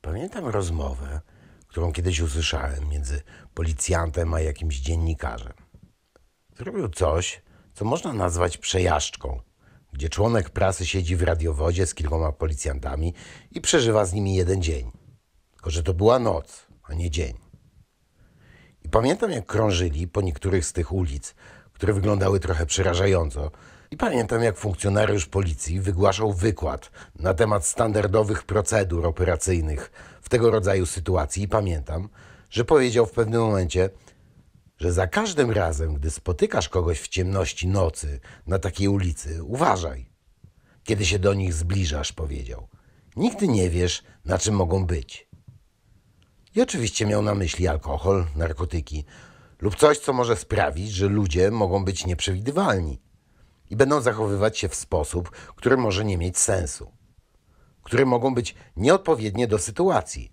Pamiętam rozmowę, którą kiedyś usłyszałem między policjantem a jakimś dziennikarzem. Zrobił coś, co można nazwać przejażdżką, gdzie członek prasy siedzi w radiowodzie z kilkoma policjantami i przeżywa z nimi jeden dzień. Tylko, że to była noc, a nie dzień. Pamiętam, jak krążyli po niektórych z tych ulic, które wyglądały trochę przerażająco. I pamiętam, jak funkcjonariusz policji wygłaszał wykład na temat standardowych procedur operacyjnych w tego rodzaju sytuacji. I pamiętam, że powiedział w pewnym momencie, że za każdym razem, gdy spotykasz kogoś w ciemności nocy na takiej ulicy, uważaj. Kiedy się do nich zbliżasz, powiedział. Nigdy nie wiesz, na czym mogą być. I oczywiście miał na myśli alkohol, narkotyki lub coś, co może sprawić, że ludzie mogą być nieprzewidywalni i będą zachowywać się w sposób, który może nie mieć sensu, które mogą być nieodpowiednie do sytuacji,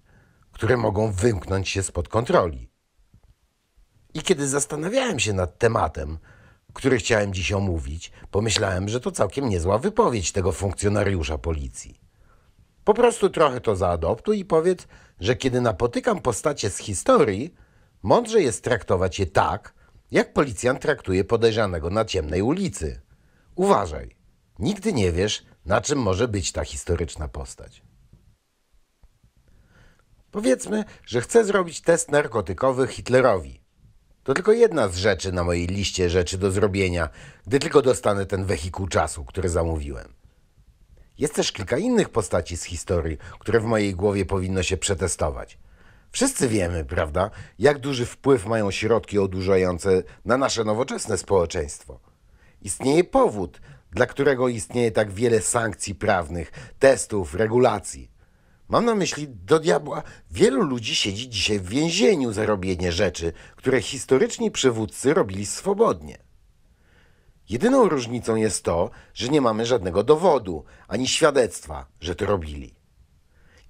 które mogą wymknąć się spod kontroli. I kiedy zastanawiałem się nad tematem, który chciałem dziś omówić, pomyślałem, że to całkiem niezła wypowiedź tego funkcjonariusza policji. Po prostu trochę to zaadoptuj i powiedz, że kiedy napotykam postacie z historii, mądrze jest traktować je tak, jak policjant traktuje podejrzanego na ciemnej ulicy. Uważaj, nigdy nie wiesz, na czym może być ta historyczna postać. Powiedzmy, że chcę zrobić test narkotykowy Hitlerowi. To tylko jedna z rzeczy na mojej liście rzeczy do zrobienia, gdy tylko dostanę ten wehikuł czasu, który zamówiłem. Jest też kilka innych postaci z historii, które w mojej głowie powinno się przetestować. Wszyscy wiemy, prawda, jak duży wpływ mają środki odurzające na nasze nowoczesne społeczeństwo. Istnieje powód, dla którego istnieje tak wiele sankcji prawnych, testów, regulacji. Mam na myśli, do diabła, wielu ludzi siedzi dzisiaj w więzieniu za robienie rzeczy, które historyczni przywódcy robili swobodnie. Jedyną różnicą jest to, że nie mamy żadnego dowodu ani świadectwa, że to robili.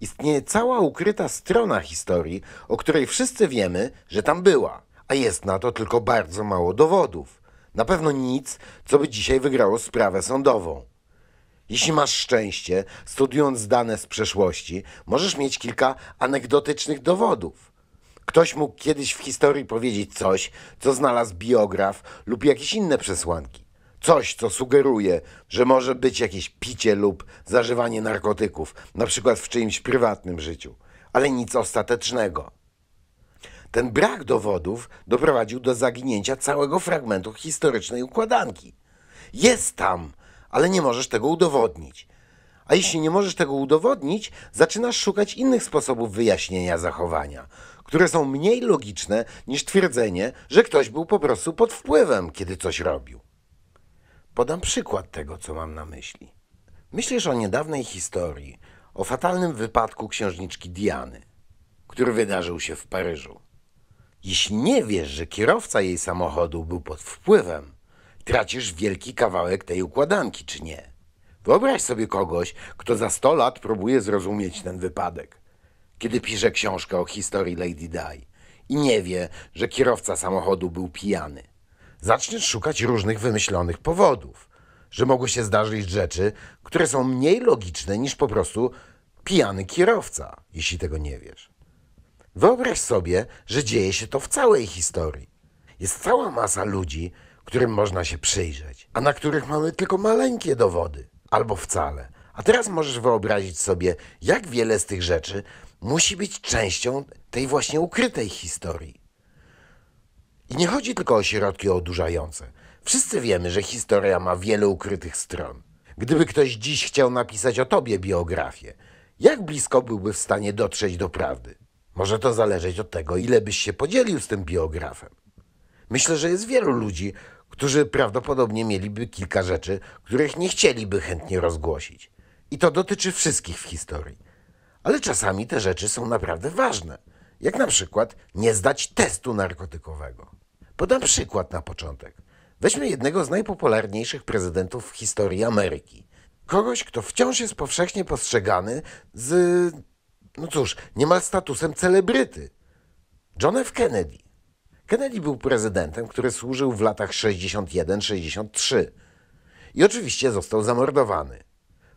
Istnieje cała ukryta strona historii, o której wszyscy wiemy, że tam była, a jest na to tylko bardzo mało dowodów. Na pewno nic, co by dzisiaj wygrało sprawę sądową. Jeśli masz szczęście, studiując dane z przeszłości, możesz mieć kilka anegdotycznych dowodów. Ktoś mógł kiedyś w historii powiedzieć coś, co znalazł biograf lub jakieś inne przesłanki coś, co sugeruje, że może być jakieś picie lub zażywanie narkotyków, na przykład w czyimś prywatnym życiu, ale nic ostatecznego. Ten brak dowodów doprowadził do zaginięcia całego fragmentu historycznej układanki. Jest tam, ale nie możesz tego udowodnić. A jeśli nie możesz tego udowodnić, zaczynasz szukać innych sposobów wyjaśnienia zachowania, które są mniej logiczne niż twierdzenie, że ktoś był po prostu pod wpływem, kiedy coś robił. Podam przykład tego, co mam na myśli. Myślisz o niedawnej historii, o fatalnym wypadku księżniczki Diany, który wydarzył się w Paryżu. Jeśli nie wiesz, że kierowca jej samochodu był pod wpływem, tracisz wielki kawałek tej układanki, czy nie? Wyobraź sobie kogoś, kto za 100 lat próbuje zrozumieć ten wypadek, kiedy pisze książkę o historii Lady Di i nie wie, że kierowca samochodu był pijany zaczniesz szukać różnych wymyślonych powodów, że mogły się zdarzyć rzeczy, które są mniej logiczne niż po prostu pijany kierowca, jeśli tego nie wiesz. Wyobraź sobie, że dzieje się to w całej historii. Jest cała masa ludzi, którym można się przyjrzeć, a na których mamy tylko maleńkie dowody, albo wcale. A teraz możesz wyobrazić sobie, jak wiele z tych rzeczy musi być częścią tej właśnie ukrytej historii. I nie chodzi tylko o środki odurzające. Wszyscy wiemy, że historia ma wiele ukrytych stron. Gdyby ktoś dziś chciał napisać o tobie biografię, jak blisko byłby w stanie dotrzeć do prawdy? Może to zależeć od tego, ile byś się podzielił z tym biografem. Myślę, że jest wielu ludzi, którzy prawdopodobnie mieliby kilka rzeczy, których nie chcieliby chętnie rozgłosić. I to dotyczy wszystkich w historii. Ale czasami te rzeczy są naprawdę ważne. Jak na przykład nie zdać testu narkotykowego. Podam przykład na początek. Weźmy jednego z najpopularniejszych prezydentów w historii Ameryki. Kogoś, kto wciąż jest powszechnie postrzegany z, no cóż, niemal statusem celebryty. John F. Kennedy. Kennedy był prezydentem, który służył w latach 61-63 i oczywiście został zamordowany.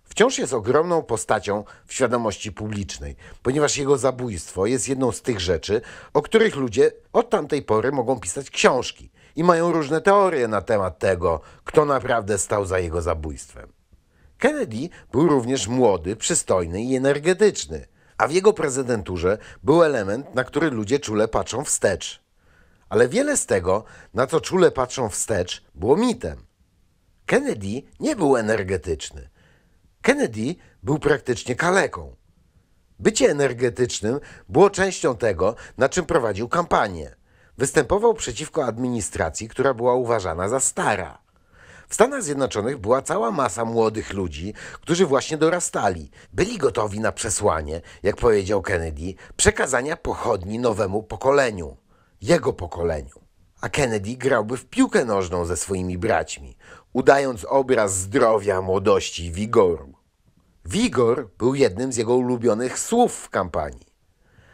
Wciąż jest ogromną postacią w świadomości publicznej, ponieważ jego zabójstwo jest jedną z tych rzeczy, o których ludzie od tamtej pory mogą pisać książki i mają różne teorie na temat tego, kto naprawdę stał za jego zabójstwem. Kennedy był również młody, przystojny i energetyczny, a w jego prezydenturze był element, na który ludzie czule patrzą wstecz. Ale wiele z tego, na co czule patrzą wstecz, było mitem. Kennedy nie był energetyczny. Kennedy był praktycznie kaleką. Bycie energetycznym było częścią tego, na czym prowadził kampanię. Występował przeciwko administracji, która była uważana za stara. W Stanach Zjednoczonych była cała masa młodych ludzi, którzy właśnie dorastali. Byli gotowi na przesłanie, jak powiedział Kennedy, przekazania pochodni nowemu pokoleniu, jego pokoleniu. A Kennedy grałby w piłkę nożną ze swoimi braćmi, udając obraz zdrowia, młodości i wigoru. Wigor był jednym z jego ulubionych słów w kampanii.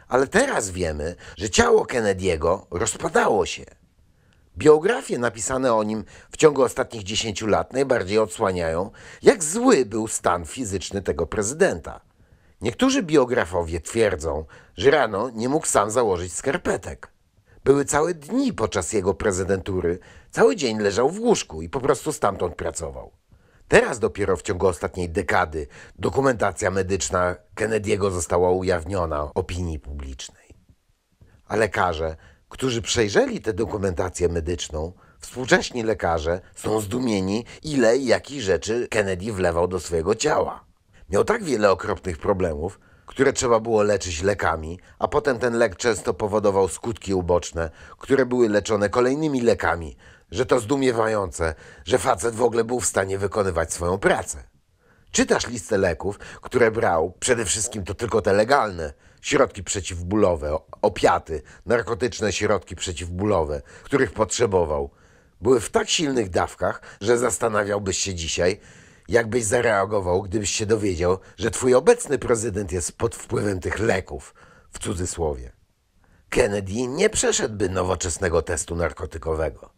Ale teraz wiemy, że ciało Kennedy'ego rozpadało się. Biografie napisane o nim w ciągu ostatnich 10 lat najbardziej odsłaniają, jak zły był stan fizyczny tego prezydenta. Niektórzy biografowie twierdzą, że rano nie mógł sam założyć skarpetek. Były całe dni podczas jego prezydentury, cały dzień leżał w łóżku i po prostu stamtąd pracował. Teraz dopiero w ciągu ostatniej dekady dokumentacja medyczna Kennedy'ego została ujawniona opinii publicznej. A lekarze, którzy przejrzeli tę dokumentację medyczną, współcześni lekarze są zdumieni, ile i jakich rzeczy Kennedy wlewał do swojego ciała. Miał tak wiele okropnych problemów, które trzeba było leczyć lekami, a potem ten lek często powodował skutki uboczne, które były leczone kolejnymi lekami, że to zdumiewające, że facet w ogóle był w stanie wykonywać swoją pracę. Czytasz listę leków, które brał, przede wszystkim to tylko te legalne, środki przeciwbólowe, opiaty, narkotyczne środki przeciwbólowe, których potrzebował. Były w tak silnych dawkach, że zastanawiałbyś się dzisiaj, jakbyś zareagował, gdybyś się dowiedział, że twój obecny prezydent jest pod wpływem tych leków, w cudzysłowie. Kennedy nie przeszedłby nowoczesnego testu narkotykowego.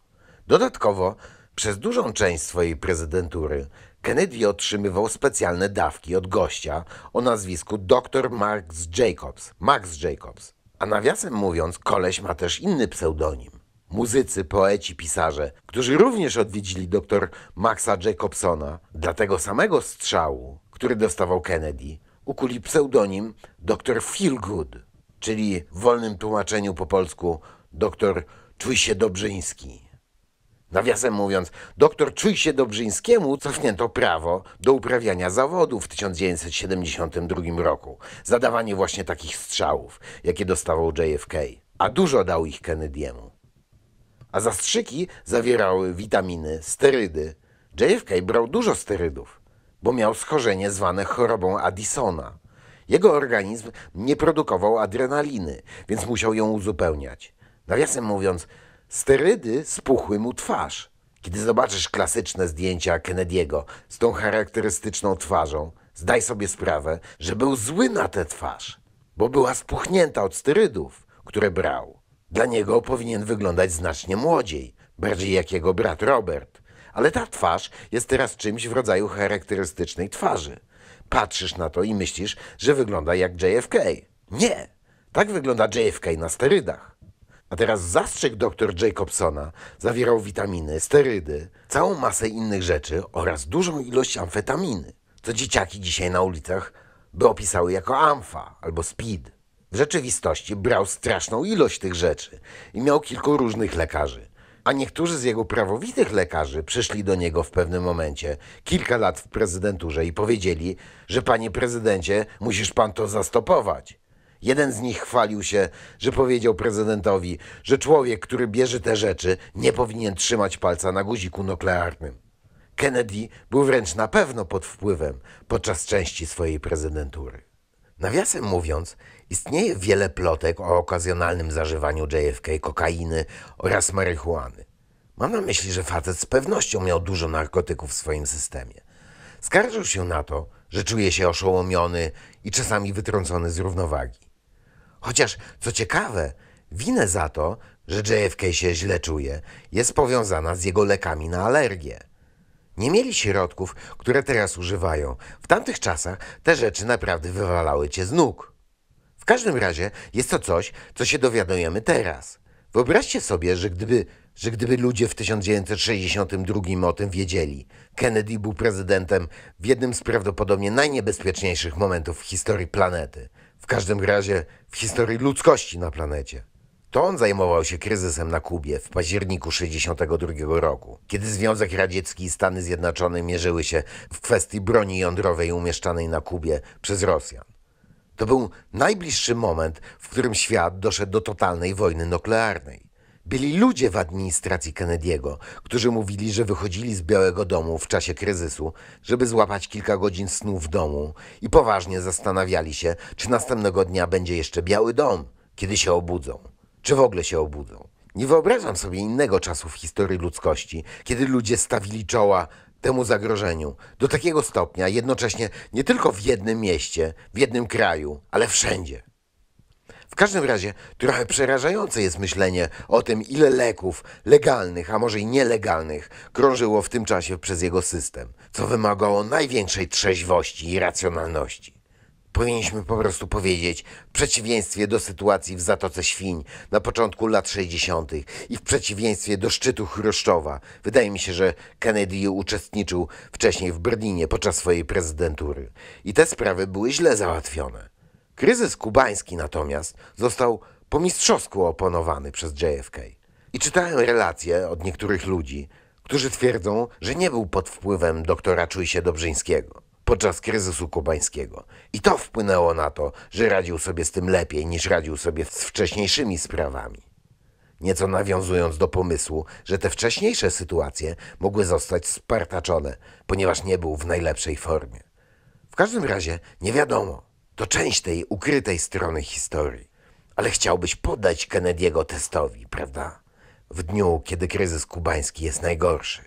Dodatkowo, przez dużą część swojej prezydentury Kennedy otrzymywał specjalne dawki od gościa o nazwisku dr Max Jacobs, Max Jacobs. A nawiasem mówiąc, koleś ma też inny pseudonim. Muzycy, poeci, pisarze, którzy również odwiedzili dr Maxa Jacobsona, dla tego samego strzału, który dostawał Kennedy, ukuli pseudonim dr Feelgood, czyli w wolnym tłumaczeniu po polsku dr Czuj się Dobrzyński. Nawiasem mówiąc, doktor się Dobrzyńskiemu cofnięto prawo do uprawiania zawodu w 1972 roku. Zadawanie właśnie takich strzałów, jakie dostawał JFK. A dużo dał ich Kennedy'emu. A zastrzyki zawierały witaminy, sterydy. JFK brał dużo sterydów, bo miał schorzenie zwane chorobą Addisona. Jego organizm nie produkował adrenaliny, więc musiał ją uzupełniać. Nawiasem mówiąc, Sterydy spuchły mu twarz. Kiedy zobaczysz klasyczne zdjęcia Kennedy'ego z tą charakterystyczną twarzą, zdaj sobie sprawę, że był zły na tę twarz, bo była spuchnięta od sterydów, które brał. Dla niego powinien wyglądać znacznie młodziej, bardziej jak jego brat Robert. Ale ta twarz jest teraz czymś w rodzaju charakterystycznej twarzy. Patrzysz na to i myślisz, że wygląda jak JFK. Nie! Tak wygląda JFK na sterydach. A teraz zastrzyk dr Jacobsona zawierał witaminy, sterydy, całą masę innych rzeczy oraz dużą ilość amfetaminy, co dzieciaki dzisiaj na ulicach by opisały jako amfa albo speed. W rzeczywistości brał straszną ilość tych rzeczy i miał kilku różnych lekarzy. A niektórzy z jego prawowitych lekarzy przyszli do niego w pewnym momencie, kilka lat w prezydenturze, i powiedzieli, że panie prezydencie, musisz pan to zastopować. Jeden z nich chwalił się, że powiedział prezydentowi, że człowiek, który bierze te rzeczy, nie powinien trzymać palca na guziku nuklearnym. Kennedy był wręcz na pewno pod wpływem podczas części swojej prezydentury. Nawiasem mówiąc, istnieje wiele plotek o okazjonalnym zażywaniu JFK kokainy oraz marihuany. Mam na myśli, że facet z pewnością miał dużo narkotyków w swoim systemie. Skarżył się na to, że czuje się oszołomiony i czasami wytrącony z równowagi. Chociaż, co ciekawe, winę za to, że JFK się źle czuje, jest powiązana z jego lekami na alergię. Nie mieli środków, które teraz używają. W tamtych czasach te rzeczy naprawdę wywalały cię z nóg. W każdym razie jest to coś, co się dowiadujemy teraz. Wyobraźcie sobie, że gdyby, że gdyby ludzie w 1962 o tym wiedzieli, Kennedy był prezydentem w jednym z prawdopodobnie najniebezpieczniejszych momentów w historii planety. W każdym razie w historii ludzkości na planecie. To on zajmował się kryzysem na Kubie w październiku 1962 roku, kiedy Związek Radziecki i Stany Zjednoczone mierzyły się w kwestii broni jądrowej umieszczanej na Kubie przez Rosjan. To był najbliższy moment, w którym świat doszedł do totalnej wojny nuklearnej. Byli ludzie w administracji Kennedy'ego, którzy mówili, że wychodzili z Białego Domu w czasie kryzysu, żeby złapać kilka godzin snu w domu i poważnie zastanawiali się, czy następnego dnia będzie jeszcze Biały Dom, kiedy się obudzą, czy w ogóle się obudzą. Nie wyobrażam sobie innego czasu w historii ludzkości, kiedy ludzie stawili czoła temu zagrożeniu do takiego stopnia, jednocześnie nie tylko w jednym mieście, w jednym kraju, ale wszędzie. W każdym razie trochę przerażające jest myślenie o tym, ile leków legalnych, a może i nielegalnych, krążyło w tym czasie przez jego system, co wymagało największej trzeźwości i racjonalności. Powinniśmy po prostu powiedzieć, w przeciwieństwie do sytuacji w Zatoce Świń na początku lat 60. i w przeciwieństwie do szczytu Chruszczowa, wydaje mi się, że Kennedy uczestniczył wcześniej w Berlinie podczas swojej prezydentury. I te sprawy były źle załatwione. Kryzys kubański natomiast został po mistrzowsku oponowany przez JFK. I czytałem relacje od niektórych ludzi, którzy twierdzą, że nie był pod wpływem doktora się Dobrzyńskiego podczas kryzysu kubańskiego. I to wpłynęło na to, że radził sobie z tym lepiej niż radził sobie z wcześniejszymi sprawami. Nieco nawiązując do pomysłu, że te wcześniejsze sytuacje mogły zostać spartaczone, ponieważ nie był w najlepszej formie. W każdym razie nie wiadomo, to część tej ukrytej strony historii. Ale chciałbyś poddać Kennedy'ego testowi, prawda? W dniu, kiedy kryzys kubański jest najgorszy.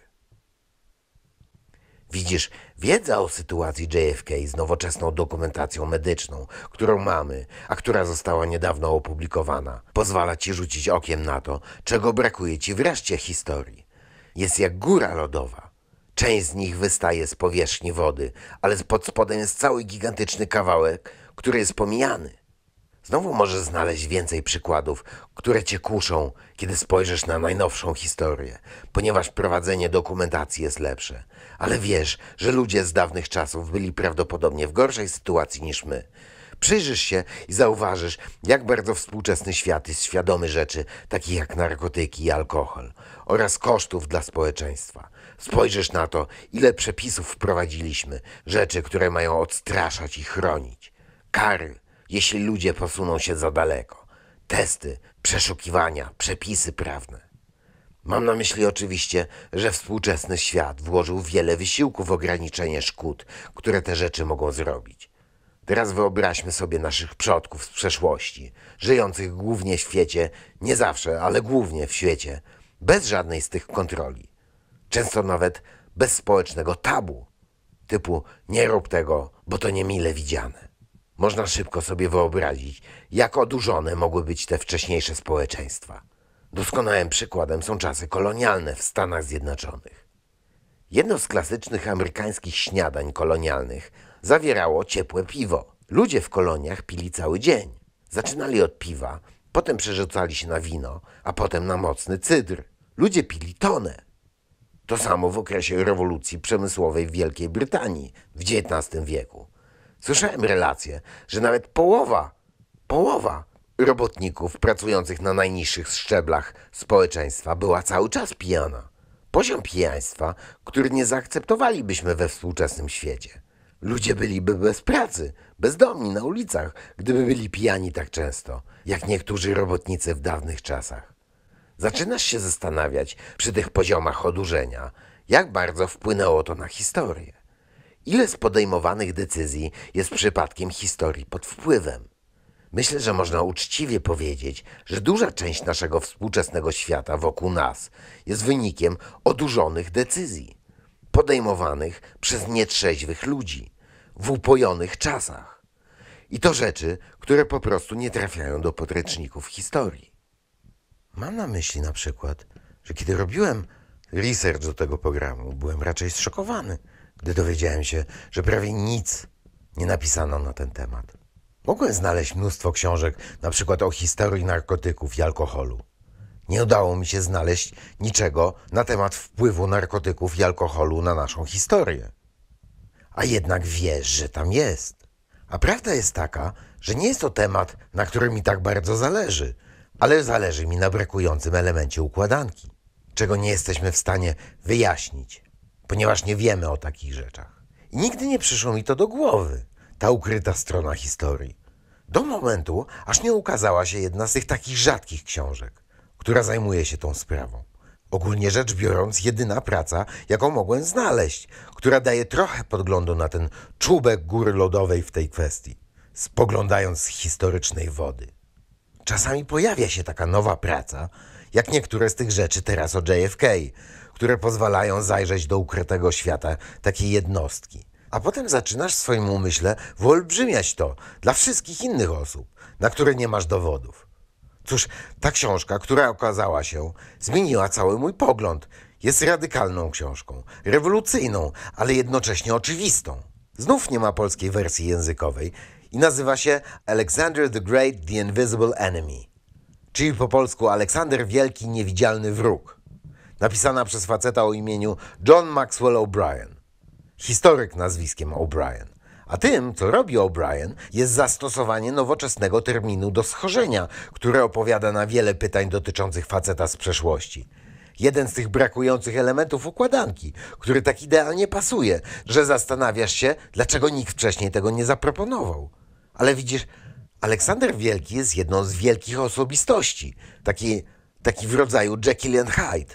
Widzisz, wiedza o sytuacji JFK z nowoczesną dokumentacją medyczną, którą mamy, a która została niedawno opublikowana, pozwala ci rzucić okiem na to, czego brakuje ci wreszcie historii. Jest jak góra lodowa. Część z nich wystaje z powierzchni wody, ale pod spodem jest cały gigantyczny kawałek który jest pomijany. Znowu możesz znaleźć więcej przykładów, które cię kuszą, kiedy spojrzysz na najnowszą historię, ponieważ prowadzenie dokumentacji jest lepsze. Ale wiesz, że ludzie z dawnych czasów byli prawdopodobnie w gorszej sytuacji niż my. Przyjrzysz się i zauważysz, jak bardzo współczesny świat jest świadomy rzeczy takich jak narkotyki i alkohol oraz kosztów dla społeczeństwa. Spojrzysz na to, ile przepisów wprowadziliśmy, rzeczy, które mają odstraszać i chronić kary, jeśli ludzie posuną się za daleko, testy, przeszukiwania, przepisy prawne. Mam na myśli oczywiście, że współczesny świat włożył wiele wysiłku w ograniczenie szkód, które te rzeczy mogą zrobić. Teraz wyobraźmy sobie naszych przodków z przeszłości, żyjących głównie w świecie, nie zawsze, ale głównie w świecie, bez żadnej z tych kontroli. Często nawet bez społecznego tabu, typu nie rób tego, bo to niemile widziane. Można szybko sobie wyobrazić, jak odurzone mogły być te wcześniejsze społeczeństwa. Doskonałym przykładem są czasy kolonialne w Stanach Zjednoczonych. Jedno z klasycznych amerykańskich śniadań kolonialnych zawierało ciepłe piwo. Ludzie w koloniach pili cały dzień. Zaczynali od piwa, potem przerzucali się na wino, a potem na mocny cydr. Ludzie pili tonę. To samo w okresie rewolucji przemysłowej w Wielkiej Brytanii w XIX wieku. Słyszałem relacje, że nawet połowa, połowa robotników pracujących na najniższych szczeblach społeczeństwa była cały czas pijana. Poziom pijaństwa, który nie zaakceptowalibyśmy we współczesnym świecie. Ludzie byliby bez pracy, bezdomni na ulicach, gdyby byli pijani tak często, jak niektórzy robotnicy w dawnych czasach. Zaczynasz się zastanawiać przy tych poziomach odurzenia, jak bardzo wpłynęło to na historię. Ile z podejmowanych decyzji jest przypadkiem historii pod wpływem? Myślę, że można uczciwie powiedzieć, że duża część naszego współczesnego świata wokół nas jest wynikiem odurzonych decyzji, podejmowanych przez nietrzeźwych ludzi w upojonych czasach. I to rzeczy, które po prostu nie trafiają do podręczników historii. Mam na myśli na przykład, że kiedy robiłem research do tego programu, byłem raczej zszokowany – gdy dowiedziałem się, że prawie nic nie napisano na ten temat. Mogłem znaleźć mnóstwo książek, na przykład o historii narkotyków i alkoholu. Nie udało mi się znaleźć niczego na temat wpływu narkotyków i alkoholu na naszą historię. A jednak wiesz, że tam jest. A prawda jest taka, że nie jest to temat, na którym mi tak bardzo zależy, ale zależy mi na brakującym elemencie układanki, czego nie jesteśmy w stanie wyjaśnić ponieważ nie wiemy o takich rzeczach. I nigdy nie przyszło mi to do głowy, ta ukryta strona historii. Do momentu, aż nie ukazała się jedna z tych takich rzadkich książek, która zajmuje się tą sprawą. Ogólnie rzecz biorąc, jedyna praca, jaką mogłem znaleźć, która daje trochę podglądu na ten czubek góry lodowej w tej kwestii, spoglądając z historycznej wody. Czasami pojawia się taka nowa praca, jak niektóre z tych rzeczy teraz o JFK, które pozwalają zajrzeć do ukrytego świata takiej jednostki. A potem zaczynasz w swoim umyśle wyolbrzymiać to dla wszystkich innych osób, na które nie masz dowodów. Cóż, ta książka, która okazała się, zmieniła cały mój pogląd. Jest radykalną książką, rewolucyjną, ale jednocześnie oczywistą. Znów nie ma polskiej wersji językowej i nazywa się Alexander the Great, The Invisible Enemy, czyli po polsku Aleksander Wielki, Niewidzialny Wróg napisana przez faceta o imieniu John Maxwell O'Brien. Historyk nazwiskiem O'Brien. A tym, co robi O'Brien, jest zastosowanie nowoczesnego terminu do schorzenia, które opowiada na wiele pytań dotyczących faceta z przeszłości. Jeden z tych brakujących elementów układanki, który tak idealnie pasuje, że zastanawiasz się, dlaczego nikt wcześniej tego nie zaproponował. Ale widzisz, Aleksander Wielki jest jedną z wielkich osobistości, taki, taki w rodzaju Jekyll and Hyde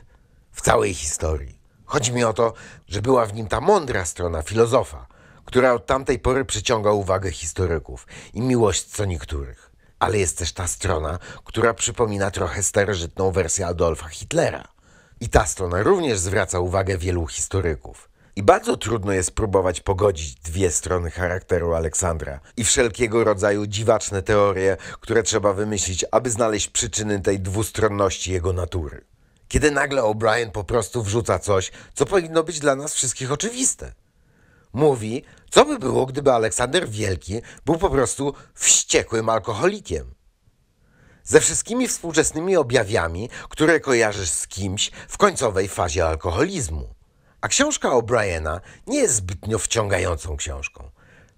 w całej historii. Chodzi mi o to, że była w nim ta mądra strona filozofa, która od tamtej pory przyciąga uwagę historyków i miłość co niektórych. Ale jest też ta strona, która przypomina trochę starożytną wersję Adolfa Hitlera. I ta strona również zwraca uwagę wielu historyków. I bardzo trudno jest próbować pogodzić dwie strony charakteru Aleksandra i wszelkiego rodzaju dziwaczne teorie, które trzeba wymyślić, aby znaleźć przyczyny tej dwustronności jego natury kiedy nagle O'Brien po prostu wrzuca coś, co powinno być dla nas wszystkich oczywiste. Mówi, co by było, gdyby Aleksander Wielki był po prostu wściekłym alkoholikiem. Ze wszystkimi współczesnymi objawiami, które kojarzysz z kimś w końcowej fazie alkoholizmu. A książka O'Briena nie jest zbytnio wciągającą książką.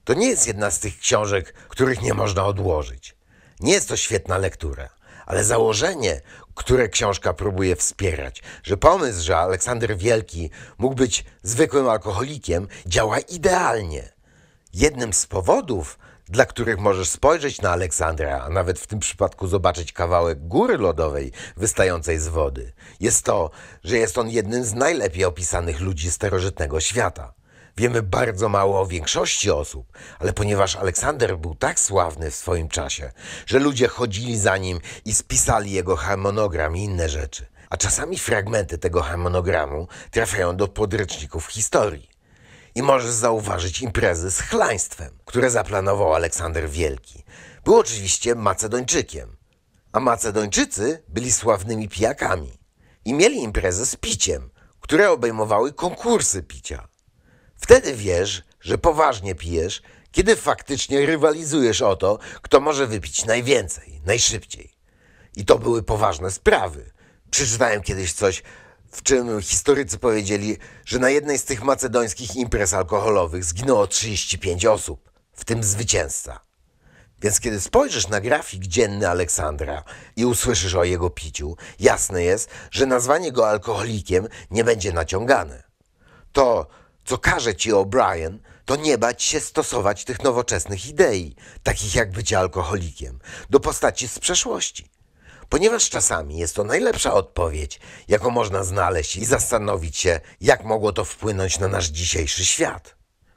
To nie jest jedna z tych książek, których nie można odłożyć. Nie jest to świetna lektura, ale założenie, które książka próbuje wspierać, że pomysł, że Aleksander Wielki mógł być zwykłym alkoholikiem, działa idealnie. Jednym z powodów, dla których możesz spojrzeć na Aleksandra, a nawet w tym przypadku zobaczyć kawałek góry lodowej wystającej z wody, jest to, że jest on jednym z najlepiej opisanych ludzi starożytnego świata. Wiemy bardzo mało o większości osób, ale ponieważ Aleksander był tak sławny w swoim czasie, że ludzie chodzili za nim i spisali jego harmonogram i inne rzeczy, a czasami fragmenty tego harmonogramu trafiają do podręczników historii. I możesz zauważyć imprezy z chlaństwem, które zaplanował Aleksander Wielki. Był oczywiście Macedończykiem, a Macedończycy byli sławnymi pijakami i mieli imprezy z piciem, które obejmowały konkursy picia. Wtedy wiesz, że poważnie pijesz, kiedy faktycznie rywalizujesz o to, kto może wypić najwięcej, najszybciej. I to były poważne sprawy. Przeczytałem kiedyś coś, w czym historycy powiedzieli, że na jednej z tych macedońskich imprez alkoholowych zginęło 35 osób, w tym zwycięzca. Więc kiedy spojrzysz na grafik dzienny Aleksandra i usłyszysz o jego piciu, jasne jest, że nazwanie go alkoholikiem nie będzie naciągane. To, co każe ci O'Brien, to nie bać się stosować tych nowoczesnych idei, takich jak bycie alkoholikiem, do postaci z przeszłości. Ponieważ czasami jest to najlepsza odpowiedź, jaką można znaleźć i zastanowić się, jak mogło to wpłynąć na nasz dzisiejszy świat.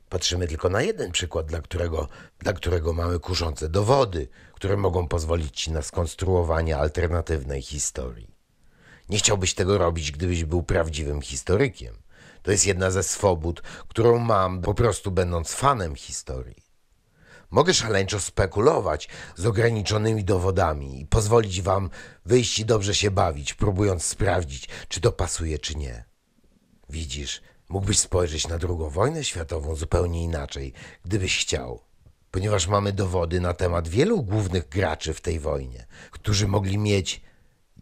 Patrzymy tylko na jeden przykład, dla którego, dla którego mamy kuszące dowody, które mogą pozwolić ci na skonstruowanie alternatywnej historii. Nie chciałbyś tego robić, gdybyś był prawdziwym historykiem. To jest jedna ze swobód, którą mam po prostu będąc fanem historii. Mogę szaleńczo spekulować z ograniczonymi dowodami i pozwolić wam wyjść i dobrze się bawić, próbując sprawdzić, czy to pasuje, czy nie. Widzisz, mógłbyś spojrzeć na II wojnę światową zupełnie inaczej, gdybyś chciał ponieważ mamy dowody na temat wielu głównych graczy w tej wojnie, którzy mogli mieć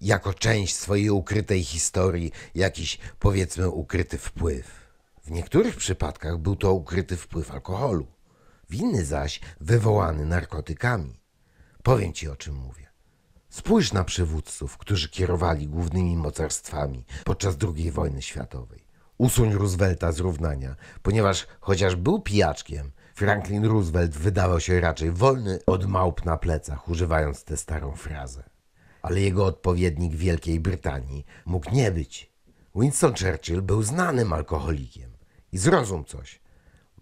jako część swojej ukrytej historii jakiś, powiedzmy, ukryty wpływ. W niektórych przypadkach był to ukryty wpływ alkoholu, w inny zaś wywołany narkotykami. Powiem ci o czym mówię. Spójrz na przywódców, którzy kierowali głównymi mocarstwami podczas II wojny światowej. Usuń Roosevelta z równania, ponieważ chociaż był pijaczkiem, Franklin Roosevelt wydawał się raczej wolny od małp na plecach, używając tę starą frazę ale jego odpowiednik w Wielkiej Brytanii mógł nie być. Winston Churchill był znanym alkoholikiem. I zrozum coś.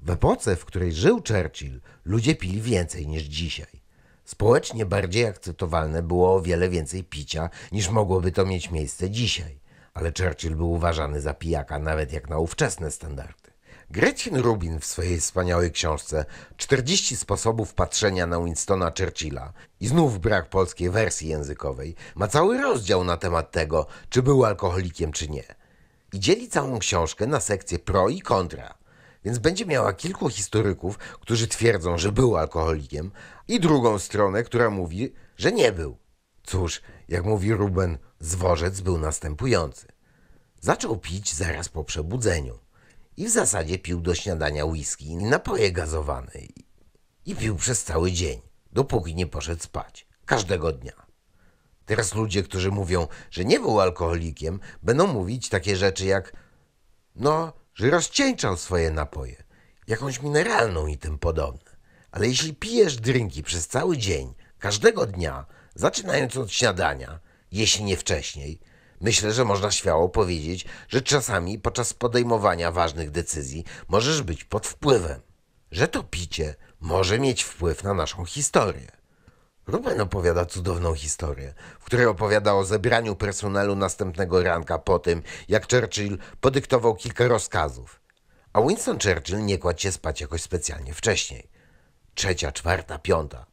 W epoce, w której żył Churchill, ludzie pili więcej niż dzisiaj. Społecznie bardziej akceptowalne było o wiele więcej picia, niż mogłoby to mieć miejsce dzisiaj. Ale Churchill był uważany za pijaka nawet jak na ówczesne standardy. Gretchen Rubin w swojej wspaniałej książce 40 sposobów patrzenia na Winstona Churchilla i znów brak polskiej wersji językowej ma cały rozdział na temat tego, czy był alkoholikiem, czy nie. I dzieli całą książkę na sekcje pro i kontra. Więc będzie miała kilku historyków, którzy twierdzą, że był alkoholikiem, i drugą stronę, która mówi, że nie był. Cóż, jak mówi Ruben, zworzec był następujący. Zaczął pić zaraz po przebudzeniu i w zasadzie pił do śniadania whisky i napoje gazowane. I pił przez cały dzień, dopóki nie poszedł spać. Każdego dnia. Teraz ludzie, którzy mówią, że nie był alkoholikiem, będą mówić takie rzeczy jak no, że rozcieńczał swoje napoje, jakąś mineralną i tym podobne. Ale jeśli pijesz drinki przez cały dzień, każdego dnia, zaczynając od śniadania, jeśli nie wcześniej – Myślę, że można śmiało powiedzieć, że czasami podczas podejmowania ważnych decyzji możesz być pod wpływem, że to picie może mieć wpływ na naszą historię. Ruben opowiada cudowną historię, w której opowiada o zebraniu personelu następnego ranka po tym, jak Churchill podyktował kilka rozkazów. A Winston Churchill nie kładł się spać jakoś specjalnie wcześniej. Trzecia, czwarta, piąta.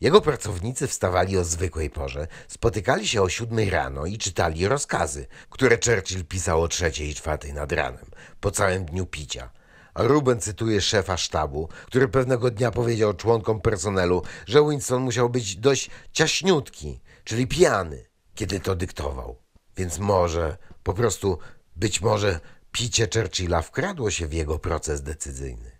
Jego pracownicy wstawali o zwykłej porze, spotykali się o siódmej rano i czytali rozkazy, które Churchill pisał o trzeciej i czwartej nad ranem, po całym dniu picia. A Ruben cytuje szefa sztabu, który pewnego dnia powiedział członkom personelu, że Winston musiał być dość ciaśniutki, czyli pijany, kiedy to dyktował. Więc może, po prostu, być może picie Churchilla wkradło się w jego proces decyzyjny.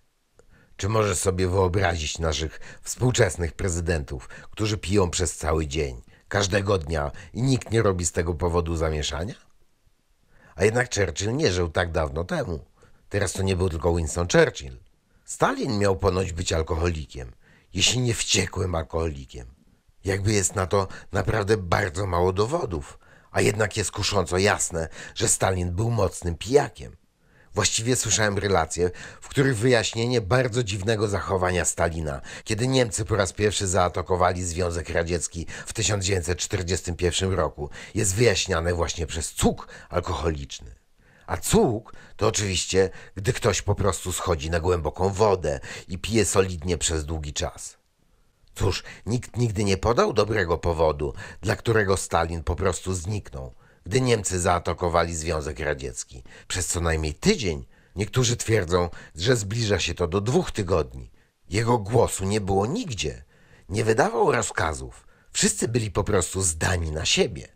Czy możesz sobie wyobrazić naszych współczesnych prezydentów, którzy piją przez cały dzień, każdego dnia i nikt nie robi z tego powodu zamieszania? A jednak Churchill nie żył tak dawno temu. Teraz to nie był tylko Winston Churchill. Stalin miał ponoć być alkoholikiem, jeśli nie wściekłym alkoholikiem. Jakby jest na to naprawdę bardzo mało dowodów, a jednak jest kusząco jasne, że Stalin był mocnym pijakiem. Właściwie słyszałem relacje, w których wyjaśnienie bardzo dziwnego zachowania Stalina, kiedy Niemcy po raz pierwszy zaatakowali Związek Radziecki w 1941 roku, jest wyjaśniane właśnie przez cuk alkoholiczny. A cuk to oczywiście, gdy ktoś po prostu schodzi na głęboką wodę i pije solidnie przez długi czas. Cóż, nikt nigdy nie podał dobrego powodu, dla którego Stalin po prostu zniknął gdy Niemcy zaatakowali Związek Radziecki. Przez co najmniej tydzień niektórzy twierdzą, że zbliża się to do dwóch tygodni. Jego głosu nie było nigdzie. Nie wydawał rozkazów. Wszyscy byli po prostu zdani na siebie.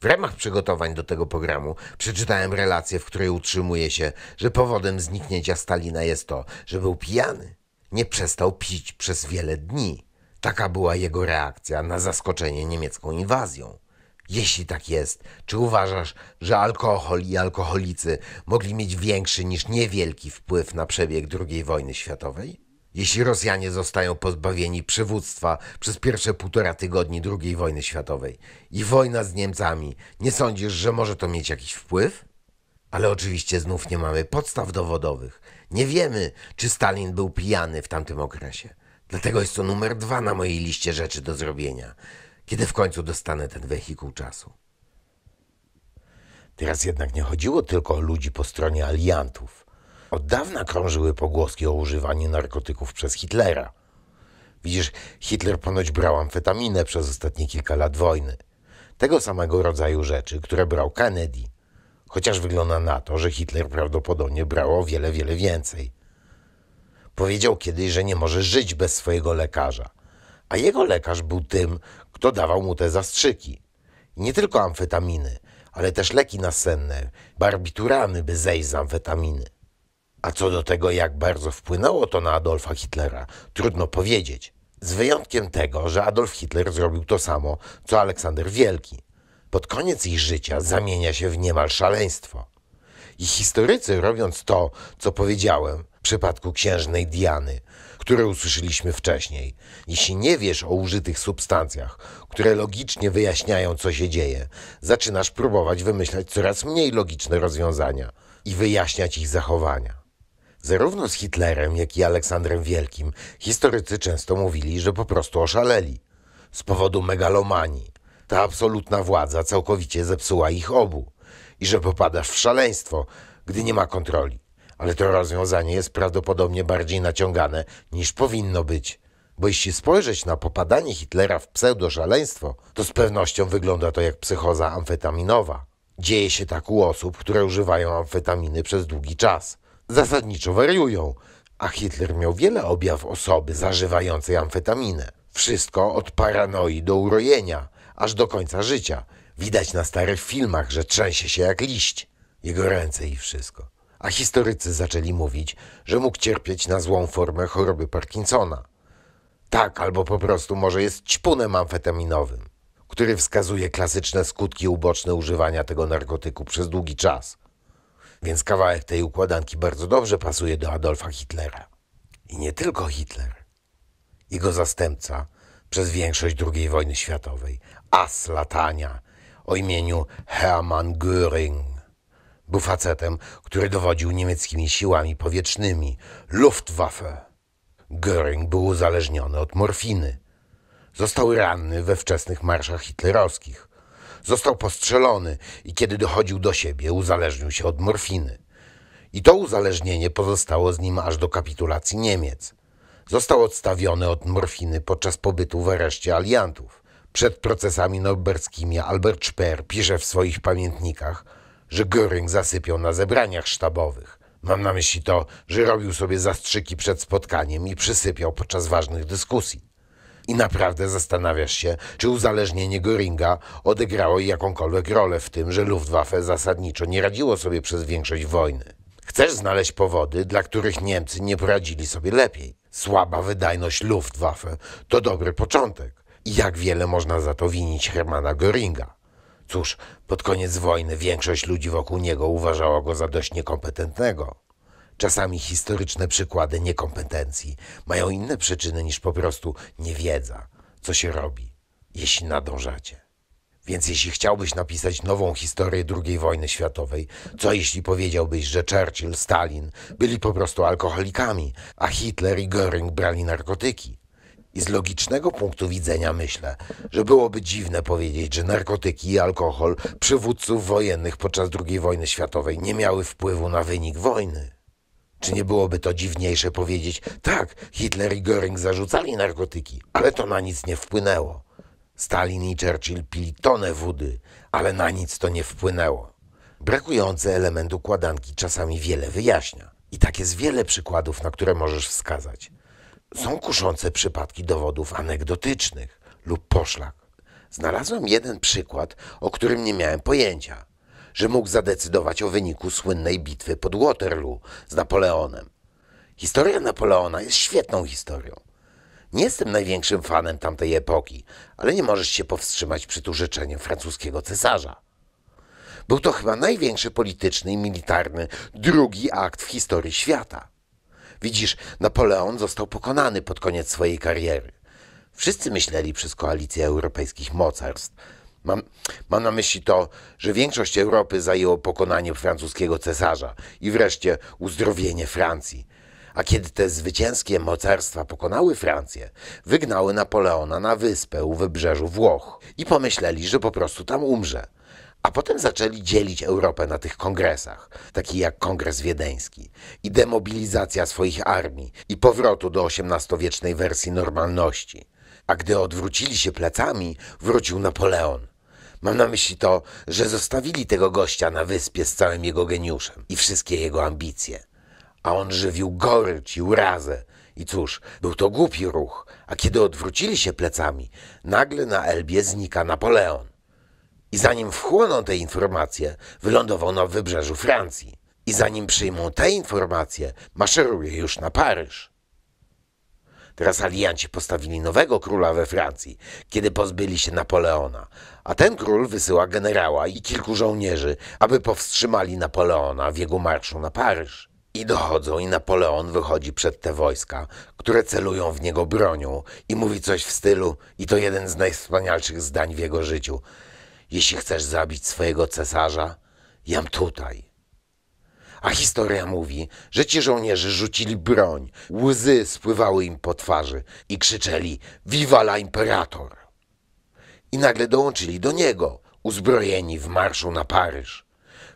W ramach przygotowań do tego programu przeczytałem relację, w której utrzymuje się, że powodem zniknięcia Stalina jest to, że był pijany. Nie przestał pić przez wiele dni. Taka była jego reakcja na zaskoczenie niemiecką inwazją. Jeśli tak jest, czy uważasz, że alkohol i alkoholicy mogli mieć większy niż niewielki wpływ na przebieg II wojny światowej? Jeśli Rosjanie zostają pozbawieni przywództwa przez pierwsze półtora tygodni II wojny światowej i wojna z Niemcami, nie sądzisz, że może to mieć jakiś wpływ? Ale oczywiście znów nie mamy podstaw dowodowych. Nie wiemy, czy Stalin był pijany w tamtym okresie. Dlatego jest to numer dwa na mojej liście rzeczy do zrobienia. Kiedy w końcu dostanę ten wehikuł czasu? Teraz jednak nie chodziło tylko o ludzi po stronie aliantów. Od dawna krążyły pogłoski o używaniu narkotyków przez Hitlera. Widzisz, Hitler ponoć brał amfetaminę przez ostatnie kilka lat wojny. Tego samego rodzaju rzeczy, które brał Kennedy. Chociaż wygląda na to, że Hitler prawdopodobnie brał o wiele, wiele więcej. Powiedział kiedyś, że nie może żyć bez swojego lekarza, a jego lekarz był tym, kto dawał mu te zastrzyki. Nie tylko amfetaminy, ale też leki nasenne, barbiturany, by zejść z amfetaminy. A co do tego, jak bardzo wpłynęło to na Adolfa Hitlera, trudno powiedzieć. Z wyjątkiem tego, że Adolf Hitler zrobił to samo, co Aleksander Wielki. Pod koniec ich życia zamienia się w niemal szaleństwo. I historycy, robiąc to, co powiedziałem, w przypadku księżnej Diany, które usłyszeliśmy wcześniej. Jeśli nie wiesz o użytych substancjach, które logicznie wyjaśniają, co się dzieje, zaczynasz próbować wymyślać coraz mniej logiczne rozwiązania i wyjaśniać ich zachowania. Zarówno z Hitlerem, jak i Aleksandrem Wielkim historycy często mówili, że po prostu oszaleli z powodu megalomanii. Ta absolutna władza całkowicie zepsuła ich obu i że popadasz w szaleństwo, gdy nie ma kontroli ale to rozwiązanie jest prawdopodobnie bardziej naciągane niż powinno być. Bo jeśli spojrzeć na popadanie Hitlera w pseudo-szaleństwo, to z pewnością wygląda to jak psychoza amfetaminowa. Dzieje się tak u osób, które używają amfetaminy przez długi czas. Zasadniczo wariują, a Hitler miał wiele objaw osoby zażywającej amfetaminę. Wszystko od paranoi do urojenia, aż do końca życia. Widać na starych filmach, że trzęsie się jak liść. Jego ręce i wszystko a historycy zaczęli mówić, że mógł cierpieć na złą formę choroby Parkinsona. Tak, albo po prostu może jest ćpunem amfetaminowym, który wskazuje klasyczne skutki uboczne używania tego narkotyku przez długi czas. Więc kawałek tej układanki bardzo dobrze pasuje do Adolfa Hitlera. I nie tylko Hitler. Jego zastępca przez większość II wojny światowej, as latania o imieniu Hermann Göring był facetem, który dowodził niemieckimi siłami powietrznymi Luftwaffe. Göring był uzależniony od morfiny. Został ranny we wczesnych marszach hitlerowskich. Został postrzelony i kiedy dochodził do siebie, uzależnił się od morfiny. I to uzależnienie pozostało z nim aż do kapitulacji Niemiec. Został odstawiony od morfiny podczas pobytu w areszcie aliantów. Przed procesami norberskimi Albert Speer pisze w swoich pamiętnikach – że Göring zasypiał na zebraniach sztabowych. Mam na myśli to, że robił sobie zastrzyki przed spotkaniem i przysypiał podczas ważnych dyskusji. I naprawdę zastanawiasz się, czy uzależnienie Göringa odegrało jakąkolwiek rolę w tym, że Luftwaffe zasadniczo nie radziło sobie przez większość wojny. Chcesz znaleźć powody, dla których Niemcy nie poradzili sobie lepiej. Słaba wydajność Luftwaffe to dobry początek. I jak wiele można za to winić Hermana Göringa. Cóż, pod koniec wojny większość ludzi wokół niego uważała go za dość niekompetentnego. Czasami historyczne przykłady niekompetencji mają inne przyczyny niż po prostu niewiedza, co się robi, jeśli nadążacie. Więc jeśli chciałbyś napisać nową historię II wojny światowej, co jeśli powiedziałbyś, że Churchill, Stalin byli po prostu alkoholikami, a Hitler i Göring brali narkotyki? I z logicznego punktu widzenia myślę, że byłoby dziwne powiedzieć, że narkotyki i alkohol przywódców wojennych podczas II wojny światowej nie miały wpływu na wynik wojny. Czy nie byłoby to dziwniejsze powiedzieć, tak, Hitler i Göring zarzucali narkotyki, ale to na nic nie wpłynęło. Stalin i Churchill pili tonę wody, ale na nic to nie wpłynęło. Brakujący element układanki czasami wiele wyjaśnia. I tak jest wiele przykładów, na które możesz wskazać. Są kuszące przypadki dowodów anegdotycznych lub poszlak. Znalazłem jeden przykład, o którym nie miałem pojęcia, że mógł zadecydować o wyniku słynnej bitwy pod Waterloo z Napoleonem. Historia Napoleona jest świetną historią. Nie jestem największym fanem tamtej epoki, ale nie możesz się powstrzymać przed użyczeniem francuskiego cesarza. Był to chyba największy polityczny i militarny drugi akt w historii świata. Widzisz, Napoleon został pokonany pod koniec swojej kariery. Wszyscy myśleli przez koalicję europejskich mocarstw. Mam, mam na myśli to, że większość Europy zajęło pokonanie francuskiego cesarza i wreszcie uzdrowienie Francji. A kiedy te zwycięskie mocarstwa pokonały Francję, wygnały Napoleona na wyspę u wybrzeżu Włoch i pomyśleli, że po prostu tam umrze. A potem zaczęli dzielić Europę na tych kongresach, taki jak Kongres Wiedeński, i demobilizacja swoich armii, i powrotu do XVIII-wiecznej wersji normalności. A gdy odwrócili się plecami, wrócił Napoleon. Mam na myśli to, że zostawili tego gościa na wyspie z całym jego geniuszem i wszystkie jego ambicje. A on żywił gorycz i urazę. I cóż, był to głupi ruch, a kiedy odwrócili się plecami, nagle na Elbie znika Napoleon. I zanim wchłoną te informacje, wylądował na wybrzeżu Francji. I zanim przyjmą te informacje, maszeruje już na Paryż. Teraz alianci postawili nowego króla we Francji, kiedy pozbyli się Napoleona, a ten król wysyła generała i kilku żołnierzy, aby powstrzymali Napoleona w jego marszu na Paryż. I dochodzą i Napoleon wychodzi przed te wojska, które celują w niego bronią i mówi coś w stylu, i to jeden z najwspanialszych zdań w jego życiu – jeśli chcesz zabić swojego cesarza, jam tutaj. A historia mówi, że ci żołnierze rzucili broń, łzy spływały im po twarzy i krzyczeli Viva la imperator! I nagle dołączyli do niego, uzbrojeni w marszu na Paryż.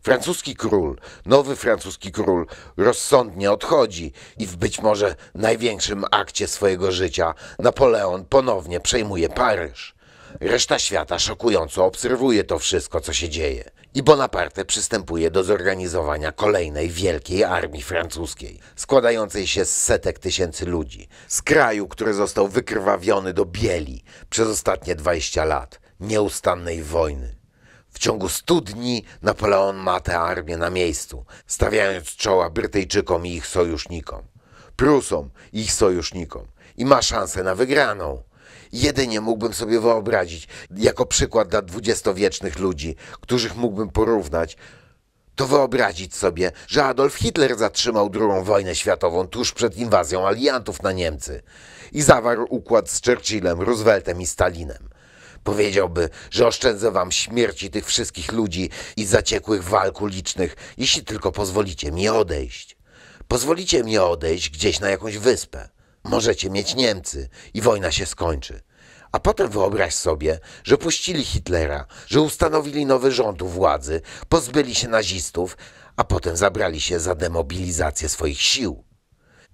Francuski król, nowy francuski król, rozsądnie odchodzi i w być może największym akcie swojego życia Napoleon ponownie przejmuje Paryż. Reszta świata szokująco obserwuje to wszystko, co się dzieje. I Bonaparte przystępuje do zorganizowania kolejnej wielkiej armii francuskiej, składającej się z setek tysięcy ludzi, z kraju, który został wykrwawiony do bieli przez ostatnie 20 lat nieustannej wojny. W ciągu 100 dni Napoleon ma tę armię na miejscu, stawiając czoła Brytyjczykom i ich sojusznikom, Prusom i ich sojusznikom i ma szansę na wygraną jedynie mógłbym sobie wyobrazić jako przykład dla dwudziestowiecznych ludzi, których mógłbym porównać, to wyobrazić sobie, że Adolf Hitler zatrzymał II wojnę światową tuż przed inwazją aliantów na Niemcy i zawarł układ z Churchillem, Rooseveltem i Stalinem. Powiedziałby, że oszczędzę wam śmierci tych wszystkich ludzi i zaciekłych walk ulicznych, jeśli tylko pozwolicie mi odejść. Pozwolicie mi odejść gdzieś na jakąś wyspę możecie mieć Niemcy i wojna się skończy. A potem wyobraź sobie, że puścili Hitlera, że ustanowili nowy rząd u władzy, pozbyli się nazistów, a potem zabrali się za demobilizację swoich sił.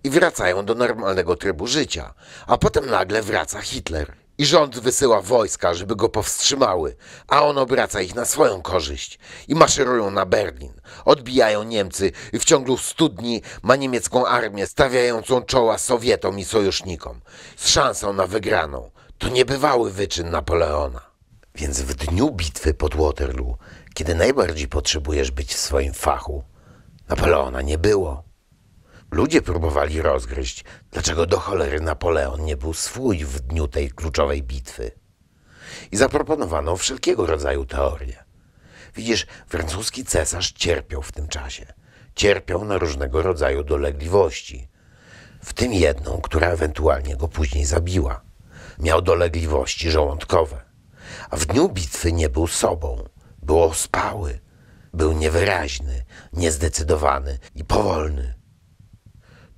I wracają do normalnego trybu życia, a potem nagle wraca Hitler. I rząd wysyła wojska, żeby go powstrzymały, a on obraca ich na swoją korzyść i maszerują na Berlin. Odbijają Niemcy i w ciągu 100 dni ma niemiecką armię stawiającą czoła Sowietom i sojusznikom z szansą na wygraną. To niebywały wyczyn Napoleona. Więc w dniu bitwy pod Waterloo, kiedy najbardziej potrzebujesz być w swoim fachu, Napoleona nie było. Ludzie próbowali rozgryźć, dlaczego do cholery Napoleon nie był swój w dniu tej kluczowej bitwy. I zaproponowano wszelkiego rodzaju teorie. Widzisz, francuski cesarz cierpiał w tym czasie. Cierpiał na różnego rodzaju dolegliwości. W tym jedną, która ewentualnie go później zabiła. Miał dolegliwości żołądkowe. A w dniu bitwy nie był sobą. Był ospały. Był niewyraźny, niezdecydowany i powolny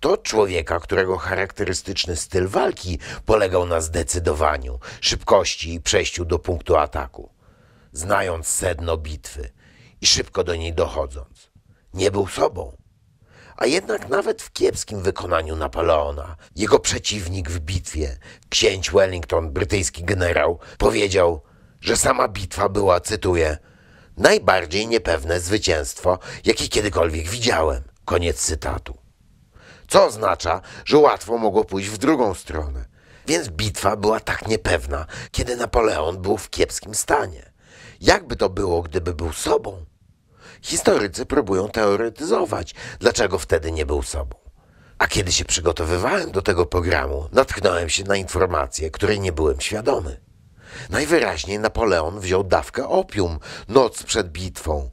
to człowieka, którego charakterystyczny styl walki polegał na zdecydowaniu, szybkości i przejściu do punktu ataku, znając sedno bitwy i szybko do niej dochodząc. Nie był sobą. A jednak nawet w kiepskim wykonaniu Napoleona, jego przeciwnik w bitwie, księć Wellington, brytyjski generał, powiedział, że sama bitwa była, cytuję, najbardziej niepewne zwycięstwo, jakie kiedykolwiek widziałem. Koniec cytatu co oznacza, że łatwo mogło pójść w drugą stronę. Więc bitwa była tak niepewna, kiedy Napoleon był w kiepskim stanie. Jakby to było, gdyby był sobą? Historycy próbują teoretyzować, dlaczego wtedy nie był sobą. A kiedy się przygotowywałem do tego programu, natknąłem się na informacje, której nie byłem świadomy. Najwyraźniej Napoleon wziął dawkę opium noc przed bitwą.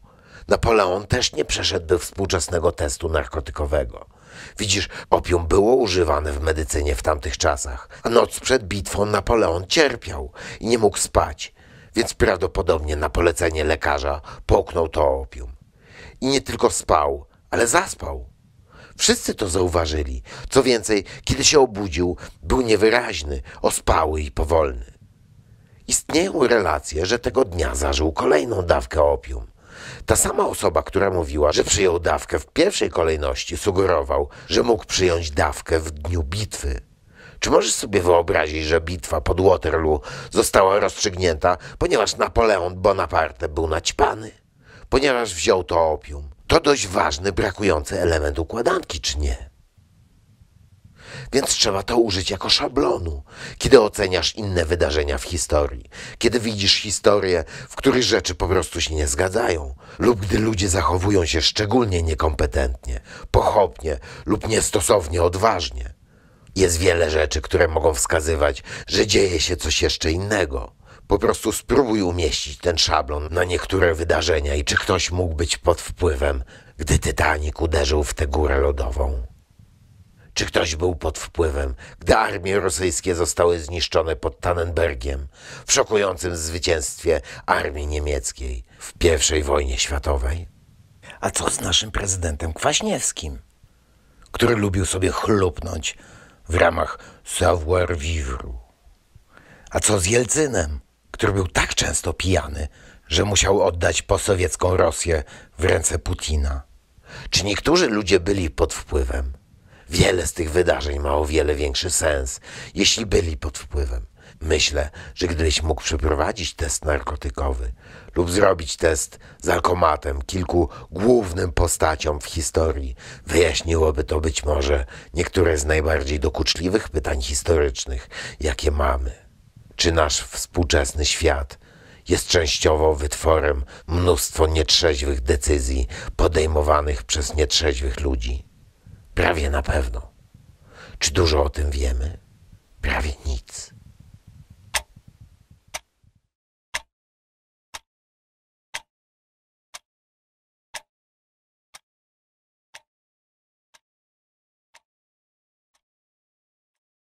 Napoleon też nie do współczesnego testu narkotykowego. Widzisz, opium było używane w medycynie w tamtych czasach. A noc przed bitwą Napoleon cierpiał i nie mógł spać, więc prawdopodobnie na polecenie lekarza połknął to opium. I nie tylko spał, ale zaspał. Wszyscy to zauważyli. Co więcej, kiedy się obudził, był niewyraźny, ospały i powolny. Istnieją relacje, że tego dnia zażył kolejną dawkę opium. Ta sama osoba, która mówiła, że przyjął dawkę w pierwszej kolejności, sugerował, że mógł przyjąć dawkę w dniu bitwy. Czy możesz sobie wyobrazić, że bitwa pod Waterloo została rozstrzygnięta, ponieważ Napoleon Bonaparte był naćpany? Ponieważ wziął to opium. To dość ważny, brakujący element układanki, czy nie? Więc trzeba to użyć jako szablonu, kiedy oceniasz inne wydarzenia w historii, kiedy widzisz historię, w której rzeczy po prostu się nie zgadzają, lub gdy ludzie zachowują się szczególnie niekompetentnie, pochopnie lub niestosownie odważnie. Jest wiele rzeczy, które mogą wskazywać, że dzieje się coś jeszcze innego. Po prostu spróbuj umieścić ten szablon na niektóre wydarzenia i czy ktoś mógł być pod wpływem, gdy Tytanik uderzył w tę górę lodową. Czy ktoś był pod wpływem, gdy armie rosyjskie zostały zniszczone pod Tannenbergiem w szokującym zwycięstwie armii niemieckiej w I wojnie światowej? A co z naszym prezydentem Kwaśniewskim, który lubił sobie chlupnąć w ramach savoir vivre? A co z Jelcynem, który był tak często pijany, że musiał oddać posowiecką Rosję w ręce Putina? Czy niektórzy ludzie byli pod wpływem? Wiele z tych wydarzeń ma o wiele większy sens, jeśli byli pod wpływem. Myślę, że gdybyś mógł przeprowadzić test narkotykowy lub zrobić test z alkomatem kilku głównym postaciom w historii, wyjaśniłoby to być może niektóre z najbardziej dokuczliwych pytań historycznych, jakie mamy. Czy nasz współczesny świat jest częściowo wytworem mnóstwo nietrzeźwych decyzji podejmowanych przez nietrzeźwych ludzi? Prawie na pewno. Czy dużo o tym wiemy? Prawie nic.